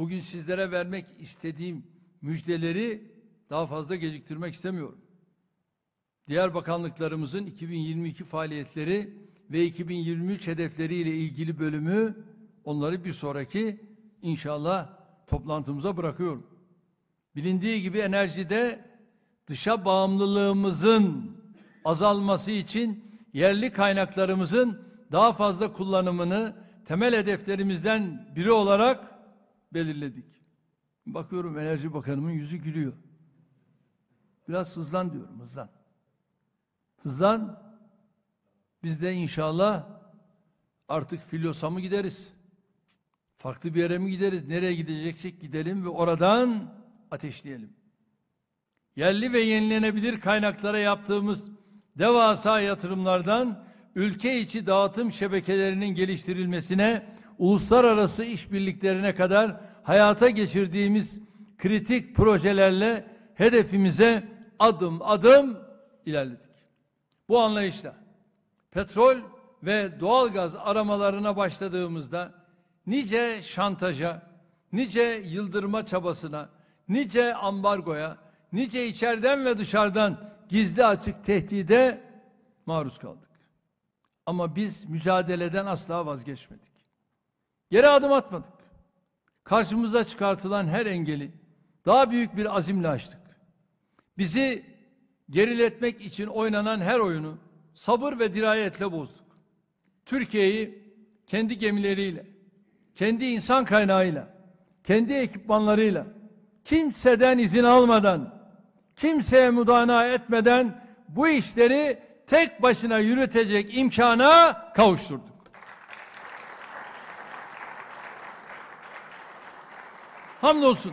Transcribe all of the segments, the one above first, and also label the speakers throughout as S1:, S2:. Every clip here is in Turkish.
S1: bugün sizlere vermek istediğim müjdeleri daha fazla geciktirmek istemiyorum. Diğer bakanlıklarımızın 2022 faaliyetleri ve 2023 hedefleri ile ilgili bölümü onları bir sonraki inşallah toplantımıza bırakıyorum. Bilindiği gibi enerjide dışa bağımlılığımızın azalması için yerli kaynaklarımızın daha fazla kullanımını temel hedeflerimizden biri olarak belirledik. Bakıyorum Enerji Bakanımın yüzü gülüyor. Biraz hızlan diyorum hızlan. Hızlan. Biz de inşallah artık filosa mı gideriz? Farklı bir yere mi gideriz? Nereye gideceksek gidelim ve oradan ateşleyelim. Yerli ve yenilenebilir kaynaklara yaptığımız devasa yatırımlardan ülke içi dağıtım şebekelerinin geliştirilmesine, uluslararası işbirliklerine kadar hayata geçirdiğimiz kritik projelerle hedefimize adım adım ilerledik. Bu anlayışla petrol ve doğalgaz aramalarına başladığımızda nice şantaja, nice yıldırma çabasına, nice ambargoya, nice içeriden ve dışarıdan gizli açık tehdide maruz kaldık. Ama biz mücadeleden asla vazgeçmedik. Yere adım atmadık. Karşımıza çıkartılan her engeli daha büyük bir azimle açtık. Bizi geriletmek için oynanan her oyunu sabır ve dirayetle bozduk. Türkiye'yi kendi gemileriyle, kendi insan kaynağıyla, kendi ekipmanlarıyla, kimseden izin almadan, kimseye müdana etmeden bu işleri tek başına yürütecek imkana kavuşturduk. Hamdolsun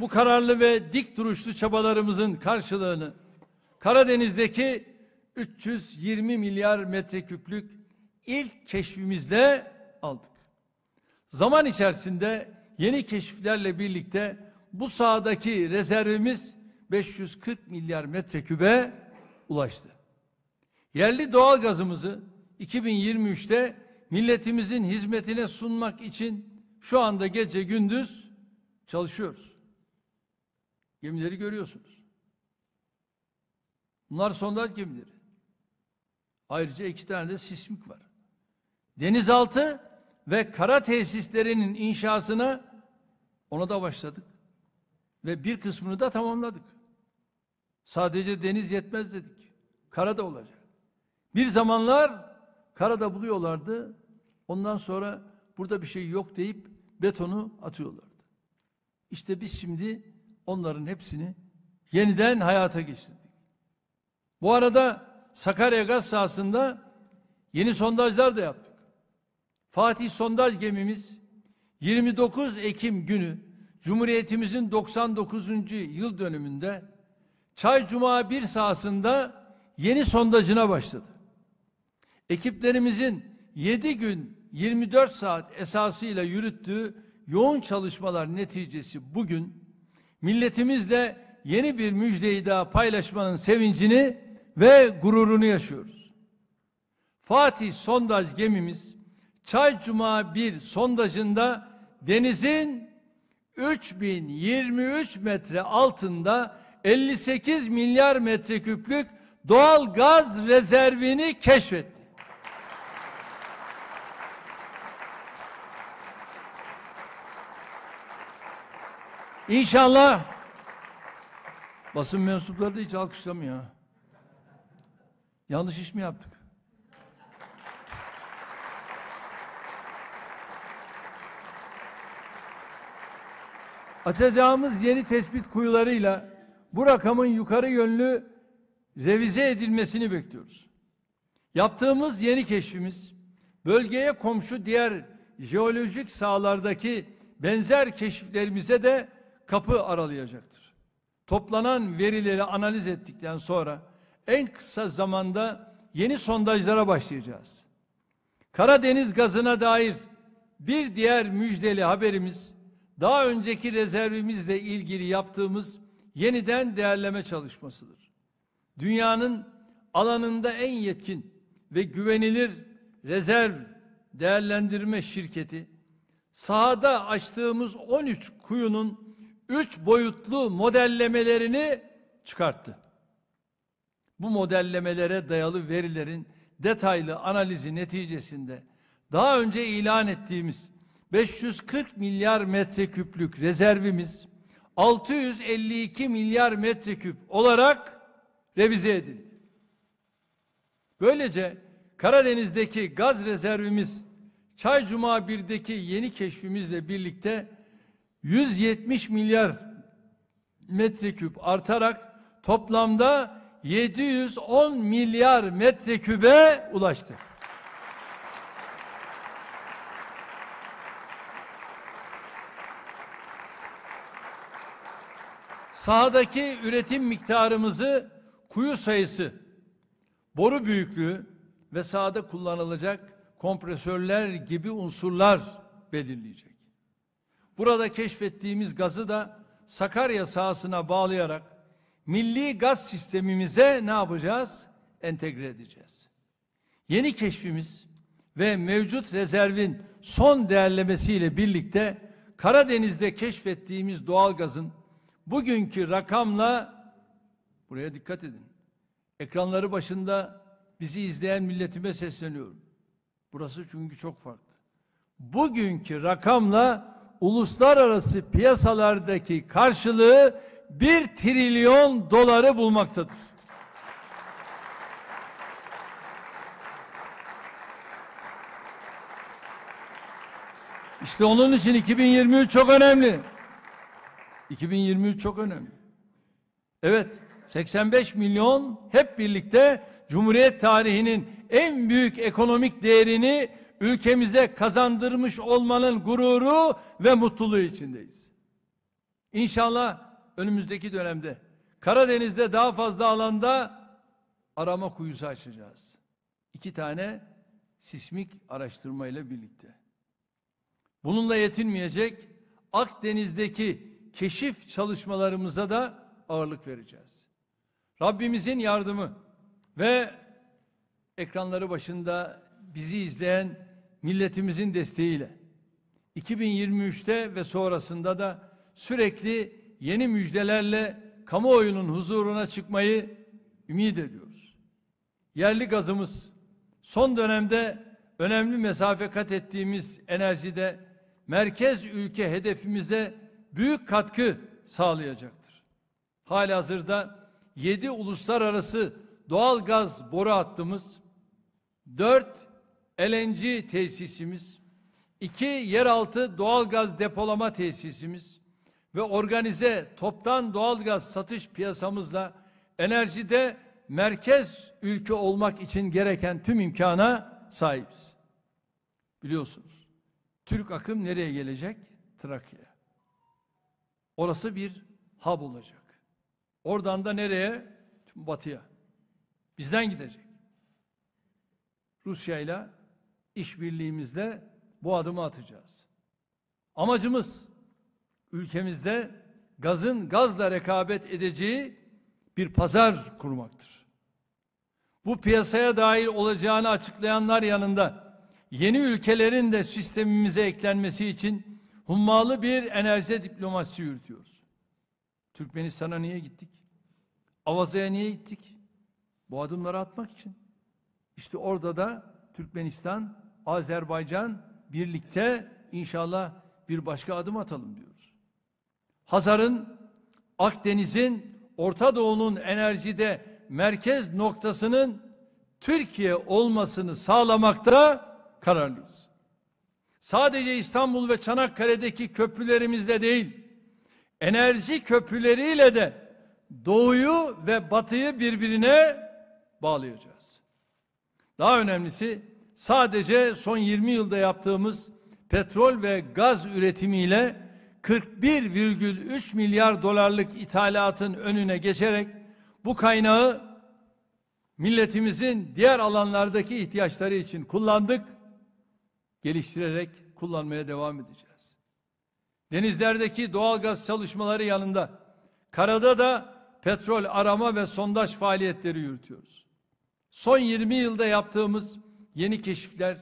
S1: bu kararlı ve dik duruşlu çabalarımızın karşılığını Karadeniz'deki 320 milyar metreküplük ilk keşfimizde aldık. Zaman içerisinde yeni keşiflerle birlikte bu sahadaki rezervimiz 540 milyar metrekübe ulaştı. Yerli doğal gazımızı 2023'te milletimizin hizmetine sunmak için şu anda gece gündüz Çalışıyoruz. Gemileri görüyorsunuz. Bunlar sondaj gemileri. Ayrıca iki tane de sismik var. Denizaltı ve kara tesislerinin inşasını ona da başladık. Ve bir kısmını da tamamladık. Sadece deniz yetmez dedik. Kara da olacak. Bir zamanlar karada buluyorlardı. Ondan sonra burada bir şey yok deyip betonu atıyorlar. İşte biz şimdi onların hepsini yeniden hayata geçirdik. Bu arada Sakarya gaz sahasında yeni sondajlar da yaptık. Fatih sondaj gemimiz 29 Ekim günü Cumhuriyetimizin 99. yıl dönümünde Çay Cuma 1 sahasında yeni sondajına başladı. Ekiplerimizin 7 gün 24 saat esasıyla yürüttüğü yoğun çalışmalar neticesi bugün milletimizle yeni bir müjdeyi daha paylaşmanın sevincini ve gururunu yaşıyoruz. Fatih sondaj gemimiz Çay Cuma 1 sondajında denizin 3023 metre altında 58 milyar metreküplük doğal gaz rezervini keşfetti. İnşallah basın mensupları da hiç alkışlamıyor. Yanlış iş mi yaptık? Açacağımız yeni tespit kuyularıyla bu rakamın yukarı yönlü revize edilmesini bekliyoruz. Yaptığımız yeni keşfimiz bölgeye komşu diğer jeolojik sahalardaki benzer keşiflerimize de kapı aralayacaktır. Toplanan verileri analiz ettikten sonra en kısa zamanda yeni sondajlara başlayacağız. Karadeniz gazına dair bir diğer müjdeli haberimiz daha önceki rezervimizle ilgili yaptığımız yeniden değerleme çalışmasıdır. Dünyanın alanında en yetkin ve güvenilir rezerv değerlendirme şirketi sahada açtığımız 13 kuyunun üç boyutlu modellemelerini çıkarttı. Bu modellemelere dayalı verilerin detaylı analizi neticesinde daha önce ilan ettiğimiz 540 milyar metreküplük rezervimiz 652 milyar metreküp olarak revize edildi. Böylece Karadeniz'deki gaz rezervimiz Çaycuma 1'deki yeni keşfimizle birlikte 170 milyar metreküp artarak toplamda 710 milyar metrekübe ulaştı. Sahadaki üretim miktarımızı kuyu sayısı, boru büyüklüğü ve sahada kullanılacak kompresörler gibi unsurlar belirleyecek. Burada keşfettiğimiz gazı da Sakarya sahasına bağlayarak milli gaz sistemimize ne yapacağız? Entegre edeceğiz. Yeni keşfimiz ve mevcut rezervin son değerlemesiyle birlikte Karadeniz'de keşfettiğimiz doğalgazın bugünkü rakamla buraya dikkat edin. Ekranları başında bizi izleyen milletime sesleniyorum. Burası çünkü çok farklı. Bugünkü rakamla uluslararası piyasalardaki karşılığı 1 trilyon doları bulmaktadır. İşte onun için 2023 çok önemli. 2023 çok önemli. Evet, 85 milyon hep birlikte Cumhuriyet tarihinin en büyük ekonomik değerini ülkemize kazandırmış olmanın gururu ve mutluluğu içindeyiz. İnşallah önümüzdeki dönemde Karadeniz'de daha fazla alanda arama kuyusu açacağız. İki tane sismik araştırmayla birlikte. Bununla yetinmeyecek Akdeniz'deki keşif çalışmalarımıza da ağırlık vereceğiz. Rabbimizin yardımı ve ekranları başında bizi izleyen milletimizin desteğiyle 2023'te ve sonrasında da sürekli yeni müjdelerle kamuoyunun huzuruna çıkmayı ümit ediyoruz. Yerli gazımız son dönemde önemli mesafe kat ettiğimiz enerjide merkez ülke hedefimize büyük katkı sağlayacaktır. Halihazırda 7 uluslararası doğal gaz boru hattımız, 4 LNG tesisimiz, iki yeraltı doğalgaz depolama tesisimiz ve organize toptan doğalgaz satış piyasamızla enerjide merkez ülke olmak için gereken tüm imkana sahibiz. Biliyorsunuz. Türk akım nereye gelecek? Trakya. Orası bir hub olacak. Oradan da nereye? Tüm batıya. Bizden gidecek. Rusya ile işbirliğimizle bu adımı atacağız. Amacımız ülkemizde gazın gazla rekabet edeceği bir pazar kurmaktır. Bu piyasaya dahil olacağını açıklayanlar yanında yeni ülkelerin de sistemimize eklenmesi için hummalı bir enerji diplomasisi yürütüyoruz. Türkmenistan'a niye gittik? Avaza'ya niye gittik? Bu adımları atmak için. İşte orada da Türkmenistan Azerbaycan birlikte inşallah bir başka adım atalım diyoruz. Hazar'ın, Akdeniz'in, Orta Doğu'nun enerjide merkez noktasının Türkiye olmasını sağlamakta kararlıyız. Sadece İstanbul ve Çanakkale'deki köprülerimizle değil, enerji köprüleriyle de doğuyu ve batıyı birbirine bağlayacağız. Daha önemlisi sadece son 20 yılda yaptığımız petrol ve gaz üretimiyle 41,3 milyar dolarlık ithalatın önüne geçerek bu kaynağı milletimizin diğer alanlardaki ihtiyaçları için kullandık, geliştirerek kullanmaya devam edeceğiz. Denizlerdeki doğal gaz çalışmaları yanında karada da petrol arama ve sondaj faaliyetleri yürütüyoruz. Son 20 yılda yaptığımız yeni keşifler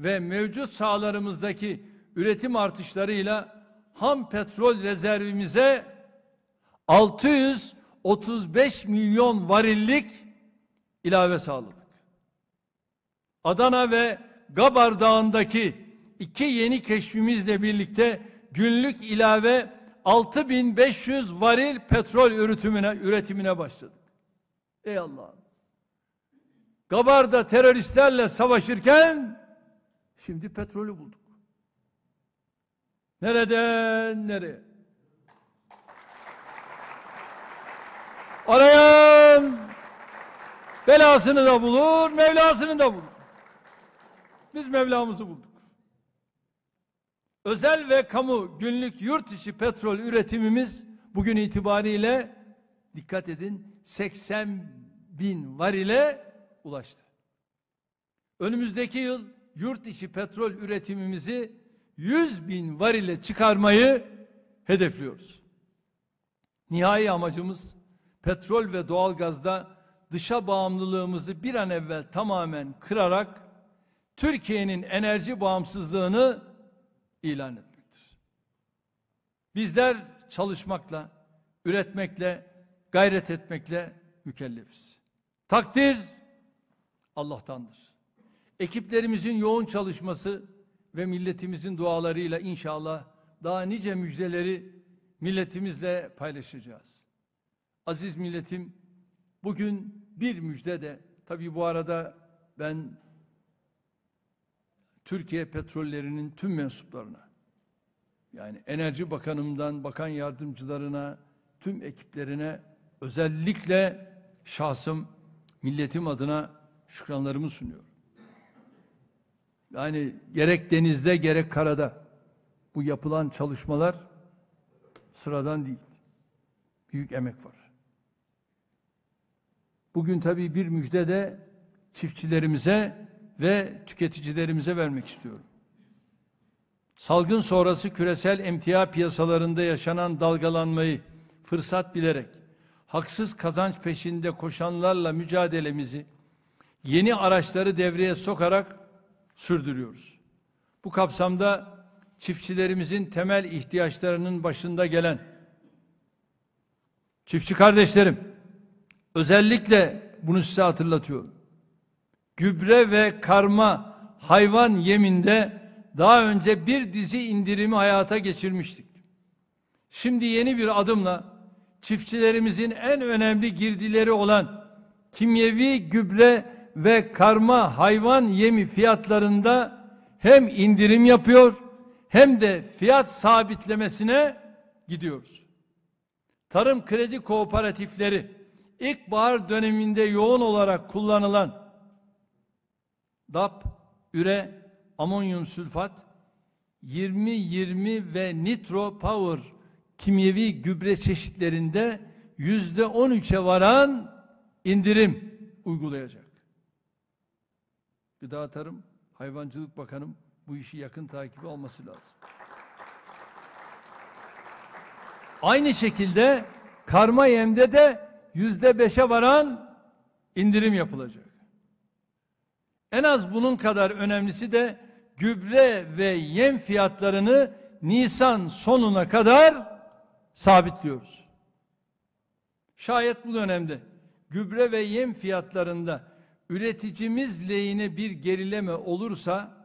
S1: ve mevcut sahalarımızdaki üretim artışlarıyla ham petrol rezervimize 635 milyon varillik ilave sağladık. Adana ve Gabar Dağı'ndaki iki yeni keşfimizle birlikte günlük ilave 6500 varil petrol üretimine, üretimine başladık. Ey Allah'ım. Gabarda teröristlerle savaşırken şimdi petrolü bulduk. Nereden nereye? Arayan belasını da bulur, Mevlasını da bulur. Biz Mevlamızı bulduk. Özel ve kamu günlük yurt içi petrol üretimimiz bugün itibariyle dikkat edin 80 bin var ile ulaştı. Önümüzdeki yıl yurt içi petrol üretimimizi 100 bin varile çıkarmayı hedefliyoruz. Nihai amacımız petrol ve doğalgazda dışa bağımlılığımızı bir an evvel tamamen kırarak Türkiye'nin enerji bağımsızlığını ilan etmektir. Bizler çalışmakla, üretmekle, gayret etmekle mükellefiz. Takdir Allah'tandır. Ekiplerimizin yoğun çalışması ve milletimizin dualarıyla inşallah daha nice müjdeleri milletimizle paylaşacağız. Aziz milletim bugün bir müjde de tabi bu arada ben Türkiye petrollerinin tüm mensuplarına yani Enerji Bakanımdan bakan yardımcılarına tüm ekiplerine özellikle şahsım milletim adına şükranlarımı sunuyorum. Yani gerek denizde gerek karada bu yapılan çalışmalar sıradan değil. Büyük emek var. Bugün tabii bir müjde de çiftçilerimize ve tüketicilerimize vermek istiyorum. Salgın sonrası küresel emtia piyasalarında yaşanan dalgalanmayı fırsat bilerek haksız kazanç peşinde koşanlarla mücadelemizi yeni araçları devreye sokarak sürdürüyoruz. Bu kapsamda çiftçilerimizin temel ihtiyaçlarının başında gelen çiftçi kardeşlerim özellikle bunu size hatırlatıyorum. Gübre ve karma hayvan yeminde daha önce bir dizi indirimi hayata geçirmiştik. Şimdi yeni bir adımla çiftçilerimizin en önemli girdileri olan kimyevi gübre ve karma hayvan yemi fiyatlarında hem indirim yapıyor hem de fiyat sabitlemesine gidiyoruz. Tarım kredi kooperatifleri ilkbahar döneminde yoğun olarak kullanılan DAP, üre, amonyum sülfat, 20-20 ve nitro power kimyevi gübre çeşitlerinde yüzde %13'e varan indirim uygulayacak. Gıda Tarım, Hayvancılık Bakanım bu işi yakın takibi alması lazım. Aynı şekilde karma yemde de yüzde beşe varan indirim yapılacak. En az bunun kadar önemlisi de gübre ve yem fiyatlarını Nisan sonuna kadar sabitliyoruz. Şayet bu dönemde gübre ve yem fiyatlarında üreticimiz lehine bir gerileme olursa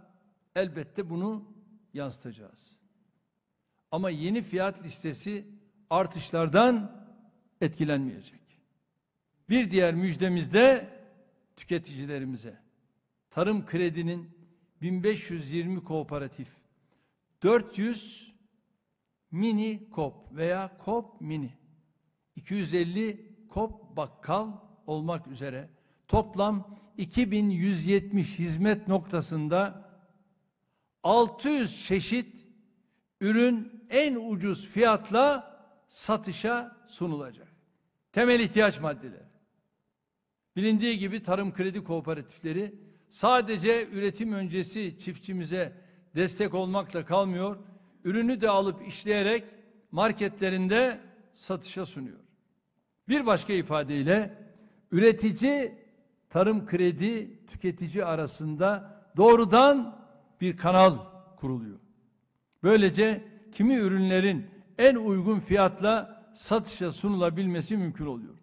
S1: elbette bunu yansıtacağız. Ama yeni fiyat listesi artışlardan etkilenmeyecek. Bir diğer müjdemiz de tüketicilerimize. Tarım kredinin 1520 kooperatif, 400 mini kop veya kop mini, 250 kop bakkal olmak üzere toplam 2170 hizmet noktasında 600 çeşit ürün en ucuz fiyatla satışa sunulacak. Temel ihtiyaç maddeleri. Bilindiği gibi tarım kredi kooperatifleri sadece üretim öncesi çiftçimize destek olmakla kalmıyor, ürünü de alıp işleyerek marketlerinde satışa sunuyor. Bir başka ifadeyle üretici tarım kredi tüketici arasında doğrudan bir kanal kuruluyor. Böylece kimi ürünlerin en uygun fiyatla satışa sunulabilmesi mümkün oluyor.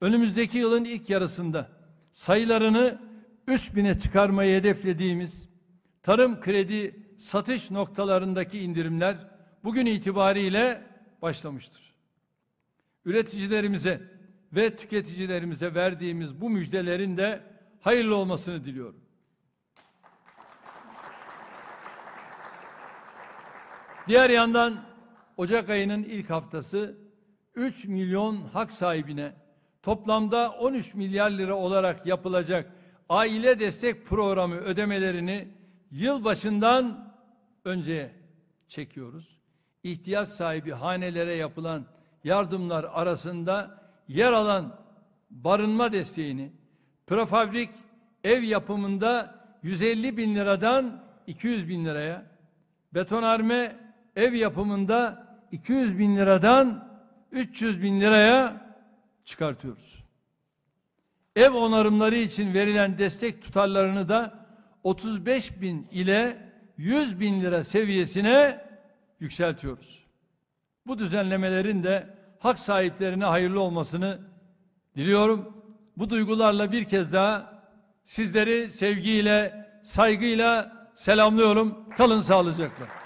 S1: Önümüzdeki yılın ilk yarısında sayılarını 3000'e çıkarmayı hedeflediğimiz tarım kredi satış noktalarındaki indirimler bugün itibariyle başlamıştır. Üreticilerimize ve tüketicilerimize verdiğimiz bu müjdelerin de hayırlı olmasını diliyorum. Diğer yandan Ocak ayının ilk haftası 3 milyon hak sahibine toplamda 13 milyar lira olarak yapılacak aile destek programı ödemelerini yıl başından önceye çekiyoruz. İhtiyaç sahibi hanelere yapılan yardımlar arasında yer alan barınma desteğini prefabrik ev yapımında 150 bin liradan 200 bin liraya, betonarme ev yapımında 200 bin liradan 300 bin liraya çıkartıyoruz. Ev onarımları için verilen destek tutarlarını da 35 bin ile 100 bin lira seviyesine yükseltiyoruz. Bu düzenlemelerin de hak sahiplerine hayırlı olmasını diliyorum. Bu duygularla bir kez daha sizleri sevgiyle, saygıyla selamlıyorum. Kalın sağlıcakla.